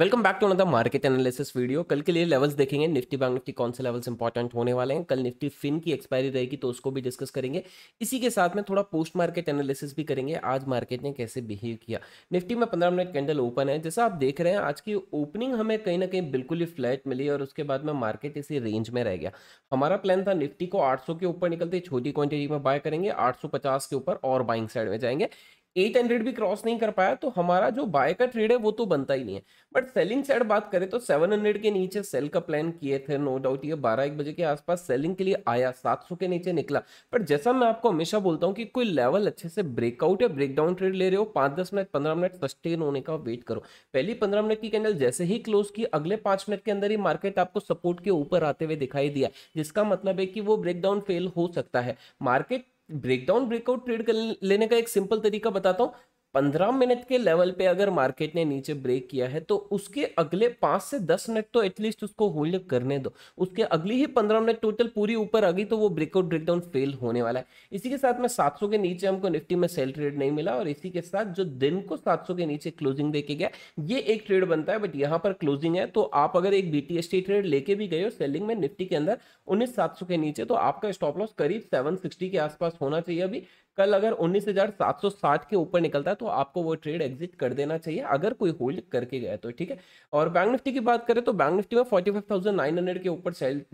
welcome back to another market analysis video कल के लिए लेवल्स देखेंगे निफ्टी बैंक निफ्टी कौन से लेवल्स इंपॉर्टेंट होने वाले हैं कल निफ्टी फिन की एक्सपायरी रहेगी तो उसको भी डिस्कस करेंगे इसी के साथ में थोड़ा पोस्ट मार्केट एनालिसिस भी करेंगे आज मार्केट ने कैसे बिहेव किया निफ्टी में पंद्रह मिनट कैंडल ओपन है जैसा आप देख रहे हैं आज की ओपनिंग हमें कहीं ना कहीं बिल्कुल ही फ्लैट मिली और उसके बाद में मार्केट इसी रेंज में रह गया हमारा प्लान था निफ्टी को आठ के ऊपर निकलते छोटी क्वांटिटी में बाय करेंगे आठ के ऊपर और बाइंग साइड में जाएंगे एट हंड्रेड भी क्रॉस नहीं कर पाया तो हमारा जो बाय का ट्रेड है वो तो बनता ही नहीं है बट सेलिंग साइड बात करें तो सेवन हंड्रेड के नीचे सेल का प्लान किए थे नो डाउट ये बारह एक बजे के आसपास सेलिंग के लिए आया सात सौ के नीचे निकला बट जैसा मैं आपको हमेशा बोलता हूँ कि कोई लेवल अच्छे से ब्रेकआउट या ब्रेकडाउन ट्रेड ले रहे हो पाँच दस मिनट पंद्रह मिनट सस्टेन होने का वेट करो पहली पंद्रह मिनट की कैंडल जैसे ही क्लोज की अगले पाँच मिनट के अंदर ही मार्केट आपको सपोर्ट के ऊपर आते हुए दिखाई दिया जिसका मतलब है कि वो ब्रेकडाउन फेल हो सकता है मार्केट ब्रेकडाउन ब्रेकआउट ट्रेड कर लेने का एक सिंपल तरीका बताता हूं पंद्रह मिनट के लेवल पे अगर मार्केट ने नीचे ब्रेक किया है तो उसके अगले पाँच से दस मिनट तो एटलीस्ट उसको होल्ड करने दो उसके अगली ही पंद्रह मिनट टोटल पूरी ऊपर आ गई तो वो ब्रेकआउट ब्रेकडाउन फेल होने वाला है इसी के साथ में सात सौ के नीचे हमको निफ्टी में सेल ट्रेड नहीं मिला और इसी के साथ जो दिन को सात के नीचे क्लोजिंग देके गया ये एक ट्रेड बनता है बट यहाँ पर क्लोजिंग है तो आप अगर एक बी ट्रेड लेके भी गए हो सेलिंग में निफ्टी के अंदर उन्नीस के नीचे तो आपका स्टॉप लॉस करीब सेवन के आसपास होना चाहिए अभी कल अगर 19,760 के ऊपर निकलता है तो आपको वो ट्रेड एग्जिट कर देना चाहिए अगर कोई होल्ड करके गया तो ठीक है और बैंक निफ्टी की बात करें तो बैंक निफ्टी में 45,900 के ऊपर सेल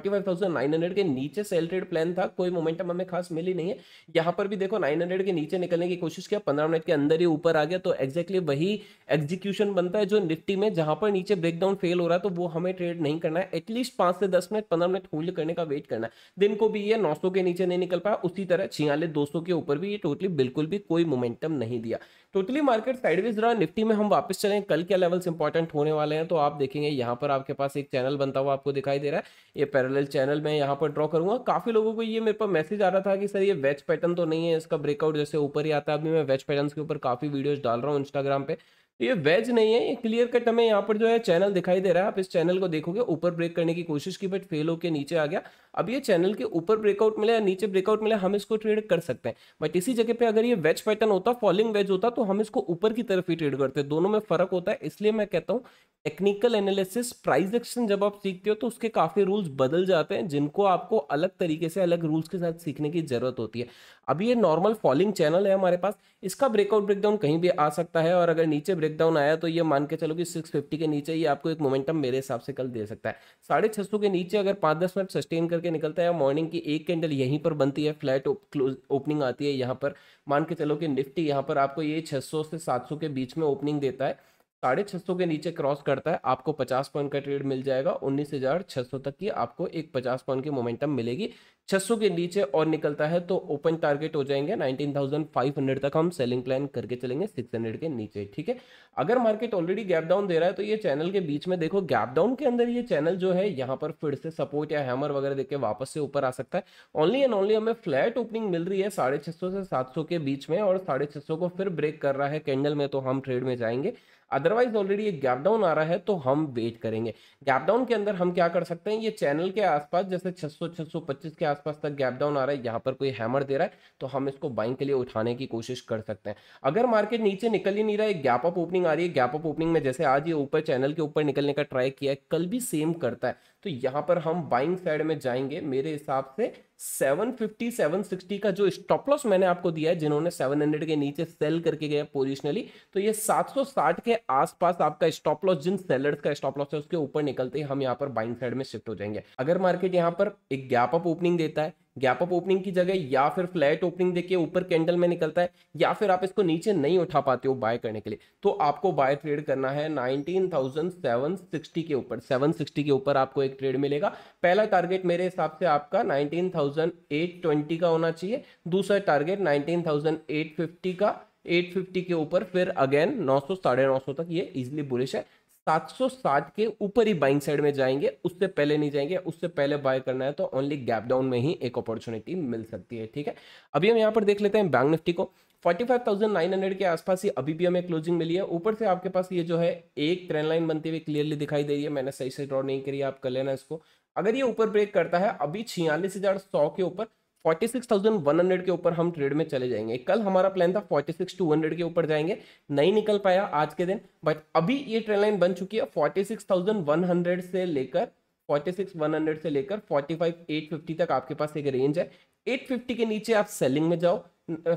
45,900 के नीचे सेल ट्रेड प्लान था कोई मोमेंटम हमें खास मिली नहीं है यहाँ पर भी देखो 900 के नीचे निकलने की कोशिश किया 15 मिनट के अंदर ही ऊपर आ गया तो एक्जैक्टली वही एग्जीक्यूशन बनता है जो निफ्टी में जहां पर नीचे ब्रेकडाउन फेल हो रहा है तो वो हमें ट्रेड नहीं करना है एटलीस्ट पांच से दस मिनट पंद्रह मिनट होल्ड करने का वेट करना है दिन को भी ये नौ के नीचे नहीं निकल पाया उसी तरह छियाले दो के ऊपर भी ये टोटली बिल्कुल भी कोई मोमेंटम नहीं दिया टोटली मार्केट साइडवेज रहा निफ्टी में हम वापस चले कल क्या लेवल्स इंपॉर्टेंट होने वाले हैं तो आप देखेंगे यहाँ पर आपके पास एक चैनल बनता हुआ आपको दिखाई दे रहा है ये पैरेलल चैनल मैं यहाँ पर ड्रॉ करूँगा काफ़ी लोगों को ये मेरे पर मैसेज आ रहा था कि सर ये वेज पैटर्न तो नहीं है इसका ब्रेकआउट जैसे ऊपर ही आता है अभी मैं वेज पैटर्न के ऊपर काफ़ी वीडियोज़ डाल रहा हूँ इंस्टाग्राम पर तो ये वेज नहीं है ये क्लियर कट हमें यहाँ पर जो है चैनल दिखाई दे रहा है आप इस चैनल को देखोगे ऊपर ब्रेक करने की कोशिश की बट फेल होकर नीचे आ गया अब ये चैनल के ऊपर ब्रेकआउट मिला या नीचे ब्रेकआउट मिला हम इसको ट्रेड कर सकते हैं बट इसी जगह पे अगर ये वेज पैटर्न होता फॉलिंग वेज होता तो हम इसको ऊपर की तरफ ही ट्रेड करते दोनों में फर्क होता है इसलिए मैं कहता हूँ टेक्निकल एनालिसिस प्राइज एक्शन जब आप सीखते हो तो उसके काफ़ी रूल्स बदल जाते हैं जिनको आपको अलग तरीके से अलग रूल्स के साथ सीखने की जरूरत होती है अभी ये नॉर्मल फॉलिंग चैनल है हमारे पास इसका ब्रेकआउट ब्रेकडाउन कहीं भी आ सकता है और अगर नीचे ब्रेकडाउन आया तो ये मान के चलो कि 650 के नीचे ये आपको एक मोमेंटम मेरे हिसाब से कल दे सकता है साढ़े सौ के नीचे अगर पाँच दस मिनट सस्टेन करके निकलता है मॉर्निंग की एक कैंडल यहीं पर बनती है फ्लैट क्लोज ओपनिंग आती है यहाँ पर मान के चलो कि निफ्टी यहाँ पर आपको ये सौ से सौ के बीच में ओपनिंग देता है साढ़े छः सौ के नीचे क्रॉस करता है आपको पचास पॉइंट का ट्रेड मिल जाएगा उन्नीस हज़ार छह सौ तक की आपको एक पचास पॉइंट की मोमेंटम मिलेगी 600 के नीचे और निकलता है तो ओपन टारगेट हो जाएंगे 19,500 तक हम सेलिंग प्लान करके चलेंगे 600 के नीचे ठीक है अगर मार्केट ऑलरेडी गैप डाउन दे रहा है तो ये चैनल के बीच में देखो गैप डाउन के अंदर ये चैनल जो है यहाँ पर फिर से सपोर्ट या हैमर वगैरह देके वापस से ऊपर आ सकता है ओनली एंड ओनली हमें फ्लैट ओपनिंग मिल रही है साढ़े से सात के बीच में और साढ़े को फिर ब्रेक कर रहा है कैंडल में तो हम ट्रेड में जाएंगे अदरवाइज ऑलरेडी ये गैप डाउन आ रहा है तो हम वेट करेंगे गैप डाउन के अंदर हम क्या कर सकते हैं ये चैनल के आसपास जैसे 600 625 के आसपास तक गैप डाउन आ रहा है यहाँ पर कोई हैमर दे रहा है तो हम इसको बाइंग के लिए उठाने की कोशिश कर सकते हैं अगर मार्केट नीचे निकल ही नहीं रहा है गैप अप ओपनिंग आ रही है गैप अप ओपनिंग में जैसे आज ये ऊपर चैनल के ऊपर निकलने का ट्राई किया है कल भी सेम करता है तो यहां पर हम बाइंग साइड में जाएंगे मेरे हिसाब से 750 760 का जो स्टॉप लॉस मैंने आपको दिया है जिन्होंने 700 के नीचे सेल करके गया पोजिशनली तो ये 760 के आसपास आपका स्टॉप लॉस जिन सेलर्स का स्टॉप लॉस है उसके ऊपर निकलते ही हम यहाँ पर बाइंग साइड में शिफ्ट हो जाएंगे अगर मार्केट यहाँ पर एक गैप अप ओपनिंग देता है गैप अप ओपनिंग की जगह या फिर फ्लैट ओपनिंग देखिए ऊपर कैंडल में निकलता है या फिर आप इसको नीचे नहीं उठा पाते हो बाय करने के लिए तो आपको बाय ट्रेड करना है 19,760 के ऊपर 760 के ऊपर आपको एक ट्रेड मिलेगा पहला टारगेट मेरे हिसाब से आपका 19,820 का होना चाहिए दूसरा टारगेट 19,850 का 850 के ऊपर फिर अगेन 900 सौ साढ़े नौ तक ये इजिली बुलिश है 760 के ऊपर ही बाइंग साइड में जाएंगे उससे पहले नहीं जाएंगे उससे पहले बाय करना है तो ओनली गैप डाउन में ही एक अपॉर्चुनिटी मिल सकती है ठीक है अभी हम यहाँ पर देख लेते हैं बैंक निफ्टी को 45,900 के आसपास ही अभी भी हमें क्लोजिंग मिली है ऊपर से आपके पास ये जो है एक ट्रेन लाइन बनती हुई क्लियरली दिखाई दे रही है मैंने सही से ड्रॉ नहीं करी आप कर लेना इसको अगर ये ऊपर ब्रेक करता है अभी छियालीस के ऊपर 46,100 के ऊपर हम ट्रेड में चले जाएंगे कल हमारा प्लान था 46,200 के ऊपर जाएंगे नहीं निकल पाया आज के दिन बट अभी ये ट्रेन लाइन बन चुकी है 46,100 से लेकर 46,100 से लेकर 45,850 तक आपके पास एक रेंज है 850 के नीचे आप सेलिंग में जाओ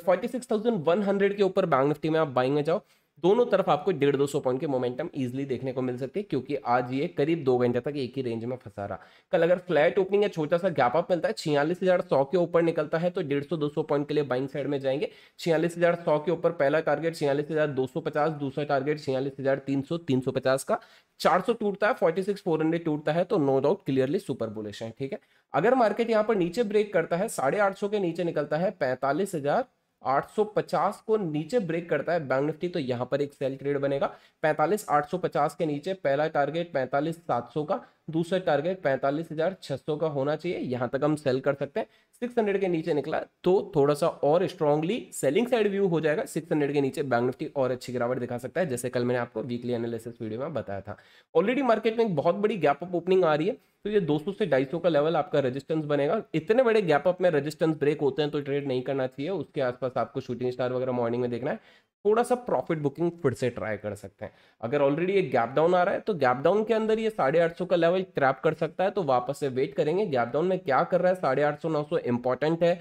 46,100 के ऊपर बैंक निफ्टी में आप बाइंग में जाओ दोनों तरफ आपको डेढ़ दो सौ पॉइंट के मोमेंटम इजिली देखने को मिल सकती है क्योंकि आज ये करीब दो घंटे तक एक ही रेंज में फंसा रहा कल अगर फ्लैट ओपनिंग या छोटा सा गैप अप मिलता है छियालीस हजार सौ के ऊपर निकलता है तो डेढ़ सौ दो सौ पॉइंट के लिए बाइंग साइड में जाएंगे छियालीस हजार सौ के ऊपर पहला टारगेट छियालीस हजार दो सौ पचास दूसरा टारगेट छियालीस हजार तीन सौ तीन सौ पचास का चार सौ टूटता है फोर्टी सिक्स फोर हंड्रेड टूटता है तो no doubt clearly super bullish है ठीक है अगर मार्केट यहाँ पर नीचे ब्रेक करता है साढ़े आठ सौ के नीचे निकलता है पैंतालीस हजार 850 को नीचे ब्रेक करता है बैंक निफ्टी तो यहां पर एक सेल ट्रेड बनेगा 45 850 के नीचे पहला टारगेट 45 700 का दूसरा टारगेट पैंतालीस हजार छह सौ का होना चाहिए यहां तक हम सेल कर सकते हैं सिक्स हंड्रेड के नीचे निकला तो थोड़ा सा और स्ट्रांगली सेलिंग साइड व्यू हो जाएगा सिक्स हंड्रेड के नीचे बैंक निफ्टी और अच्छी गिरावट दिखा सकता है जैसे कल मैंने आपको वीकली एनालिसिस वीडियो में बताया था ऑलरेडी मार्केट में एक बहुत बड़ी गैप अप ओपनिंग आ रही है तो ये 200 से 250 का लेवल आपका रेजिस्टेंस बनेगा इतने बड़े गैप अप में रेजिस्टेंस ब्रेक होते हैं तो ट्रेड नहीं करना चाहिए उसके आसपास आपको शूटिंग स्टार वगैरह मॉर्निंग में देखना है थोड़ा सा प्रॉफिट बुकिंग फिर से ट्राई कर सकते हैं अगर ऑलरेडी ये गैप डाउन आ रहा है तो गैप डाउन के अंदर ये साढ़े आठ सौ का लेवल क्रैप कर सकता है तो वापस से वेट करेंगे गैप डाउन में क्या कर रहा है साढ़े आठ सौ नौ सौ इंपॉर्टेंट है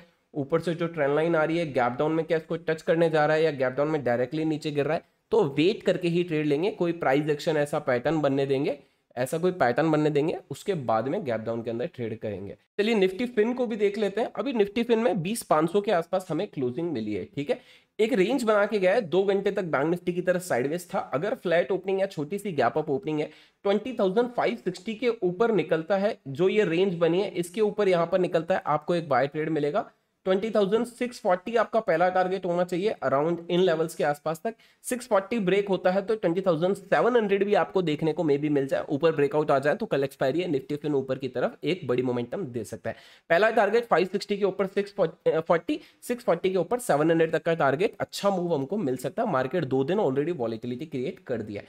ऊपर से जो ट्रेंड लाइन आ रही है गैप डाउन में क्या इसको टच करने जा रहा है या गैप डाउन में डायरेक्टली नीचे गिर रहा है तो वेट करके ही ट्रेड लेंगे कोई प्राइस एक्शन ऐसा पैटर्न बनने देंगे ऐसा कोई पैटर्न बनने देंगे उसके बाद में गैप डाउन के अंदर ट्रेड करेंगे चलिए निफ्टी फिन को भी देख लेते हैं अभी निफ्टी फिन में बीस सौ के आसपास हमें क्लोजिंग मिली है ठीक है एक रेंज बना के गया है दो घंटे तक बैंक निफ्टी की तरफ साइडवेज था अगर फ्लैट ओपनिंग या छोटी सी गैप अप ओपनिंग है 20,560 के ऊपर निकलता है जो ये रेंज बनी है इसके ऊपर यहां पर निकलता है आपको एक बाय ट्रेड मिलेगा 20,640 आपका पहला टारगेट होना चाहिए अराउंड इन लेवल्स के आसपास तक 640 ब्रेक होता है तो 20,700 भी आपको देखने को मे भी मिल जाए ऊपर ब्रेकआउट आ जाए तो कल एक्सपायरी है निफ्टी फिन ऊपर की तरफ एक बड़ी मोमेंटम दे सकता है पहला टारगेट 560 के ऊपर 640 640 के ऊपर 700 तक का टारगेट अच्छा मूव हमको मिल सकता है मार्केट दो दिन ऑलरेडी वॉलिटिलिटी क्रिएट कर दिया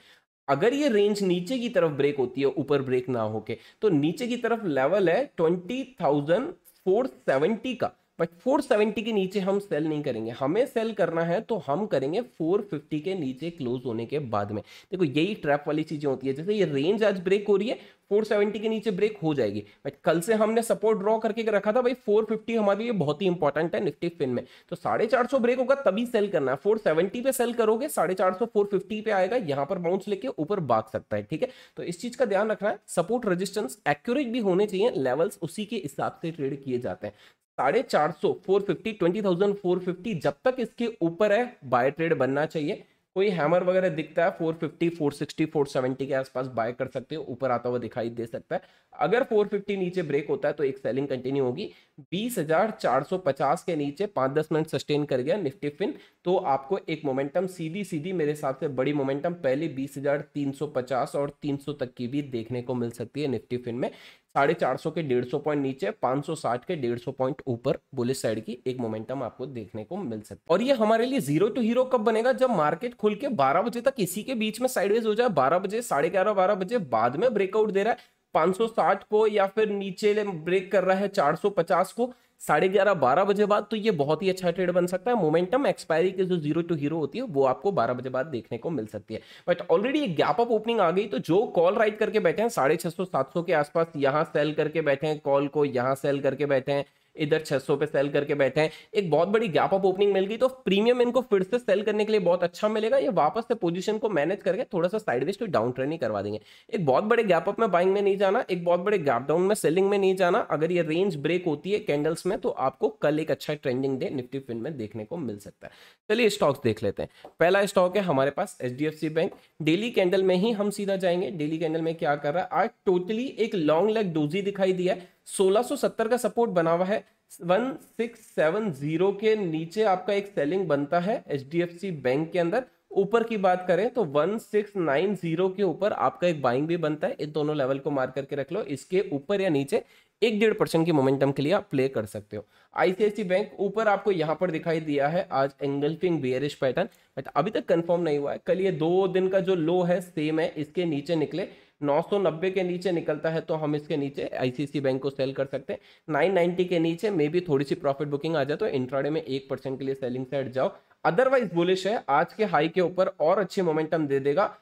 अगर ये रेंज नीचे की तरफ ब्रेक होती है ऊपर ब्रेक ना होके तो नीचे की तरफ लेवल है ट्वेंटी थाउजेंड फोर सेवेंटी का बट 470 के नीचे हम सेल नहीं करेंगे हमें सेल करना है तो हम करेंगे 450 के नीचे क्लोज होने के बाद में देखो यही ट्रैप वाली चीज़ें होती है जैसे ये रेंज आज ब्रेक हो रही है 470 के नीचे ब्रेक हो जाएगी बट कल से हमने सपोर्ट ड्रॉ करके रखा था भाई 450 हमारे लिए बहुत ही इंपॉर्टेंट है निफ्टी फिन में तो साढ़े चार सौ ब्रेक होगा तभी सेल करना है 470 पे सेल करोगे साढ़े चार सौ फोर फिफ्टी पे आएगा यहाँ पर बाउंस लेके ऊपर भाग सकता है ठीक है तो इस चीज़ का ध्यान रखना है सपोर्ट रजिस्टेंस एक्यूरेट भी होने चाहिए लेवल्स उसी के हिसाब से ट्रेड किए जाते हैं साढ़े चार सौ four fifty twenty thousand four fifty जब तक इसके ऊपर है बाय ट्रेड बनना चाहिए कोई हैमर वगैरह दिखता है four four fifty sixty four seventy के आसपास बाय कर सकते हो ऊपर आता हुआ दिखाई दे सकता है अगर फोर फिफ्टी नीचे ब्रेक होता है तो एक सेलिंग कंटिन्यू होगी बीस हजार चार सौ पचास के नीचे पाँच दस मिनट सस्टेन कर गया निफ्टी फिन तो आपको एक मोमेंटम सीधी सीधी मेरे हिसाब से बड़ी मोमेंटम पहले 20,350 और 300 तक की भी देखने को मिल सकती है निफ्टी फिन में साढ़े चार सौ के डेढ़ सौ पॉइंट नीचे पांच सौ साठ के डेढ़ सौ पॉइंट ऊपर बुलिस साइड की एक मोमेंटम आपको देखने को मिल सकता है और ये हमारे लिए जीरो टू हीरो कब बनेगा जब मार्केट खुल के बारह बजे तक इसी के बीच में साइडवेज हो जाए बारह बजे साढ़े ग्यारह बारह बजे बाद में ब्रेकआउट दे रहा है पांच को या फिर नीचे ब्रेक कर रहा है चार को साढ़े ग्यारह बारह बजे बाद तो ये बहुत ही अच्छा ट्रेड बन सकता है मोमेंटम एक्सपायरी के जो जीरो टू हीरो होती है वो आपको बारह बजे बाद देखने को मिल सकती है बट ऑलरेडी एक गैप अप ओपनिंग आ गई तो जो कॉल राइट करके बैठे हैं साढ़े छह सौ सात सौ के आसपास यहाँ सेल करके बैठे हैं कॉल को यहाँ सेल करके बैठे हैं इधर 600 पे सेल करके बैठे हैं एक बहुत बड़ी गैप अप ओपनिंग मिल गई तो प्रीमियम इनको फिर से सेल करने के लिए बहुत अच्छा मिलेगा ये वापस से पोजीशन को मैनेज करके थोड़ा सा साइड टू डाउन ट्रेनिंग करवा देंगे एक बहुत बड़े गैप अप में बाइंग में नहीं जाना एक बहुत बड़े गैप डाउन में सेलिंग में नहीं जाना अगर ये रेंज ब्रेक होती है कैंडल्स में तो आपको कल एक अच्छा ट्रेंडिंग डे निफ्टी फिन में देखने को मिल सकता है चलिए स्टॉक्स देख लेते हैं पहला स्टॉक है हमारे पास एच बैंक डेली कैंडल में ही हम सीधा जाएंगे डेली कैंडल में क्या कर रहा है आज टोटली एक लॉन्ग लेग डोजी दिखाई दिया है 1670 का सपोर्ट बना हुआ है 1670 के नीचे आपका एक सेलिंग बनता है एच बैंक के अंदर ऊपर की बात करें तो 1690 के ऊपर आपका एक बाइंग भी बनता है इन दोनों लेवल को मार करके रख लो इसके ऊपर या नीचे एक डेढ़ परसेंट की मोमेंटम के लिए आप प्ले कर सकते हो आईसीआईसी बैंक ऊपर आपको यहां पर दिखाई दिया है आज एंगल्फिंग बियरिश पैटर्न बट अभी तक कंफर्म नहीं हुआ है कल ये दो दिन का जो लो है सेम है इसके नीचे निकले 990 के नीचे निकलता है तो हम इसके नीचे आईसीसी बैंक को सेल कर सकते हैं 990 के नीचे मे भी थोड़ी सी प्रॉफिट बुकिंग आ जाए तो इंट्राडे में एक परसेंट के लिए सेलिंग साइड जाओ अदरवाइज बुलिश है आज के हाई के ऊपर और अच्छी मोमेंटम दे देगा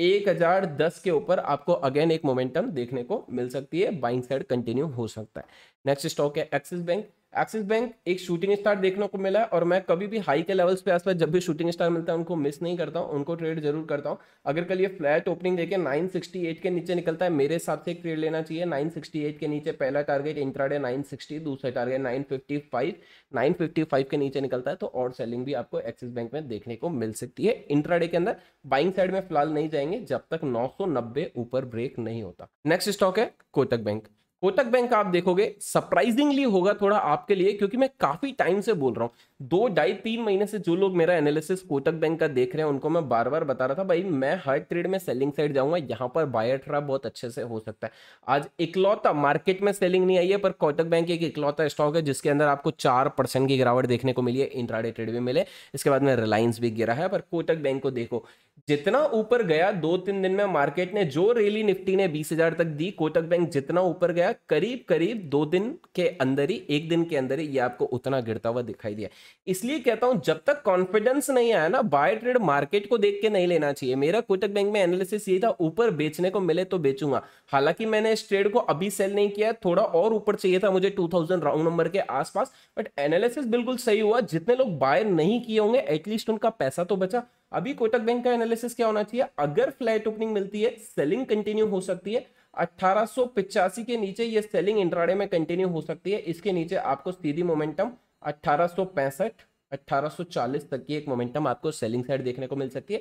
दस के ऊपर आपको अगेन एक मोमेंटम देखने को मिल सकती है बाइंग साइड कंटिन्यू हो सकता है नेक्स्ट स्टॉक है एक्सिस बैंक एक्सिस बैंक एक शूटिंग स्टार देखने को मिला है और मैं कभी भी हाई के लेवल्स पे आसपास जब भी शूटिंग स्टार मिलता है उनको मिस नहीं करता हूँ उनको ट्रेड जरूर करता हूँ अगर कल ये फ्लैट ओपनिंग देखे 968 के नीचे निकलता है मेरे हिसाब से एक ट्रेड लेना चाहिए 968 के नीचे पहला टारगेट इंट्राडे सिक्सटी दूसरा टारगेट नाइन फिफ्टी के नीचे निकलता है तो और सेलिंग भी आपको एक्सिस बैंक में देखने को मिल सकती है इंट्राडे के अंदर बाइंग साइड में फिलहाल नहीं जाएंगे जब तक नौ ऊपर ब्रेक नहीं होता नेक्स्ट स्टॉक है कोटक बैंक कोटक बैंक आप देखोगे सरप्राइजिंगली होगा थोड़ा आपके लिए क्योंकि मैं काफ़ी टाइम से बोल रहा हूँ दो ढाई तीन महीने से जो लोग मेरा एनालिसिस कोटक बैंक का देख रहे हैं उनको मैं बार बार बता रहा था भाई मैं हर ट्रेड में सेलिंग साइड जाऊंगा यहाँ पर बायर ट्रा बहुत अच्छे से हो सकता है आज इकलौता मार्केट में सेलिंग नहीं आई है पर कोटक बैंक एक इकलौता स्टॉक है जिसके अंदर आपको चार की गिरावट देखने को मिली है इंट्राडे ट्रेड भी मिले इसके बाद में रिलायंस भी गिरा है पर कोटक बैंक को देखो जितना ऊपर गया दो तीन दिन में मार्केट ने जो रेली निफ्टी ने बीस हजार तक दी कोटक बैंक जितना ऊपर गया करीब करीब दो दिन के अंदर ही एक दिन के अंदर ही ये आपको उतना गिरता हुआ दिखाई दिया इसलिए कहता हूं जब तक कॉन्फिडेंस नहीं आया ना बाय ट्रेड मार्केट को देख के नहीं लेना चाहिए मेरा कोटक बैंक में एनालिसिस ये था ऊपर बेचने को मिले तो बेचूंगा हालांकि मैंने इस ट्रेड को अभी सेल नहीं किया थोड़ा और ऊपर चाहिए था मुझे टू राउंड नंबर के आसपास बट एनालिसिस बिल्कुल सही हुआ जितने लोग बाय नहीं किए होंगे एटलीस्ट उनका पैसा तो बचा अभी कोटक बैंक का एनालिसिस क्या होना चाहिए अगर फ्लैट ओपनिंग मिलती है सेलिंग कंटिन्यू हो सकती है अट्ठारह के नीचे ये सेलिंग इंट्राडे में कंटिन्यू हो सकती है इसके नीचे आपको सीधी मोमेंटम अट्ठारह 1840 तक की एक मोमेंटम आपको सेलिंग साइड देखने को मिल सकती है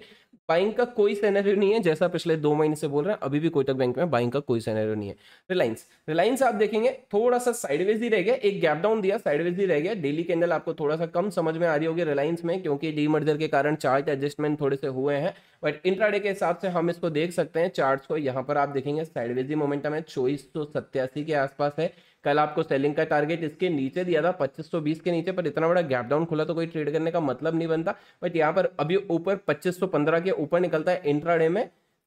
बाइंग का कोई सैनरियो नहीं है जैसा पिछले दो महीने से बोल रहे हैं अभी भी कोटक बैंक में बाइंग का कोई सैनरियो नहीं है रिलायंस रिलायंस आप देखेंगे थोड़ा सा साइडवेज ही रह गया एक गैप डाउन दिया साइडवेज ही रह गया डेली कैंडल आपको थोड़ा सा कम समझ में आ रही होगी रिलायंस में क्योंकि डी मर्जर के कारण चार्ट एडजस्टमेंट थोड़े से हुए हैं बट इंट्राडे के हिसाब से हम इसको देख सकते हैं चार्ट को यहाँ पर आप देखेंगे साइडवेज ही मोमेंटम है चौबीस के आसपास है कल आपको सेलिंग का टारगेट इसके नीचे दिया था 2520 के नीचे पर इतना बड़ा गैप डाउन खुला तो कोई ट्रेड करने का मतलब नहीं बनता बट यहाँ पर अभी ऊपर 2515 के ऊपर निकलता है इंट्राडे में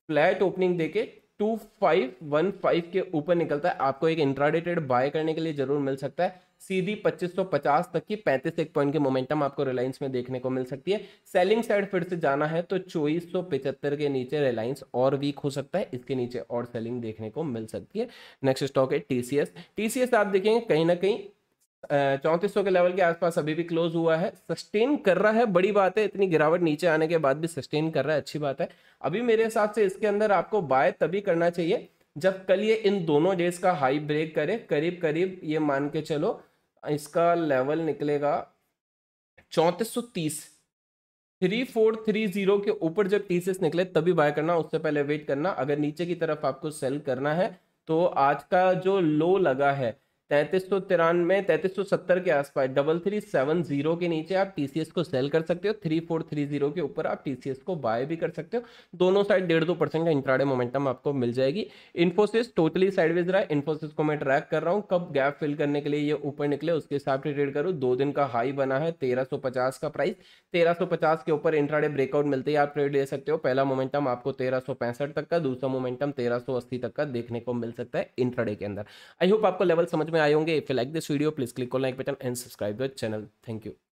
फ्लैट ओपनिंग देके 2515 के ऊपर निकलता है आपको एक इंट्राडे ट्रेड बाय करने के लिए जरूर मिल सकता है सीधी 2550 तक की 35 एक पॉइंट की मोमेंटम आपको रिलायंस में देखने को मिल सकती है सेलिंग साइड फिर से जाना है तो चौबीस के नीचे रिलायंस और वीक हो सकता है इसके नीचे और सेलिंग देखने को मिल सकती है नेक्स्ट स्टॉक है टीसीएस टीसीएस आप देखेंगे कहीं ना कहीं चौंतीस के लेवल के आसपास अभी भी क्लोज हुआ है सस्टेन कर रहा है बड़ी बात है इतनी गिरावट नीचे आने के बाद भी सस्टेन कर रहा है अच्छी बात है अभी मेरे हिसाब से इसके अंदर आपको बाय तभी करना चाहिए जब कल ये इन दोनों डेज का हाई ब्रेक करे करीब करीब ये मान के चलो इसका लेवल निकलेगा चौंतीस सौ तीस थ्री फोर थ्री जीरो के ऊपर जब टीसीएस निकले तभी बाय करना उससे पहले वेट करना अगर नीचे की तरफ आपको सेल करना है तो आज का जो लो लगा है तैंतीस सौ तिरानवे तैंतीस सौ सत्तर के आसपास डबल थ्री सेवन जीरो के नीचे आप टीसीएस को सेल कर सकते हो थ्री फोर थ्री जीरो के ऊपर आप टीसीएस को बाय भी कर सकते हो दोनों साइड डेढ़ दो परसेंट का इंट्राडे मोमेंटम आपको मिल जाएगी इन्फोसिस टोटली साइडवेज रहा है इन्फोसिस को मैं ट्रैक कर रहा हूँ कब गैप फिल करने के लिए ये ऊपर निकले उसके हिसाब से ट्रेड करूँ दो दिन का हाई बना है तेरह सौ पचास का प्राइस तेरह सौ पचास के ऊपर इंट्राडे ब्रेकआउट मिलते ही आप ट्रेड ले सकते हो पहला मोमेंटम आपको तेरह सौ तक का दूसरा मोमेंटम तेरह सौ अस्सी तक का देखने को मिल सकता है इंट्राडे के अंदर आई होप आपको लेवल समझ में आए होंगे if you like this video please click on like button and subscribe the channel thank you